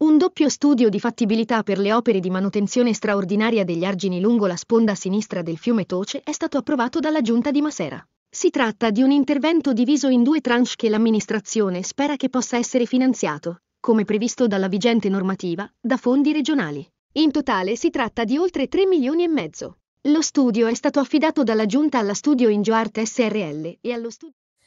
Un doppio studio di fattibilità per le opere di manutenzione straordinaria degli argini lungo la sponda sinistra del fiume Toce è stato approvato dalla Giunta di Masera. Si tratta di un intervento diviso in due tranche che l'amministrazione spera che possa essere finanziato, come previsto dalla vigente normativa, da fondi regionali. In totale si tratta di oltre 3 milioni e mezzo. Lo studio è stato affidato dalla Giunta alla Studio Ingioart SRL e allo studio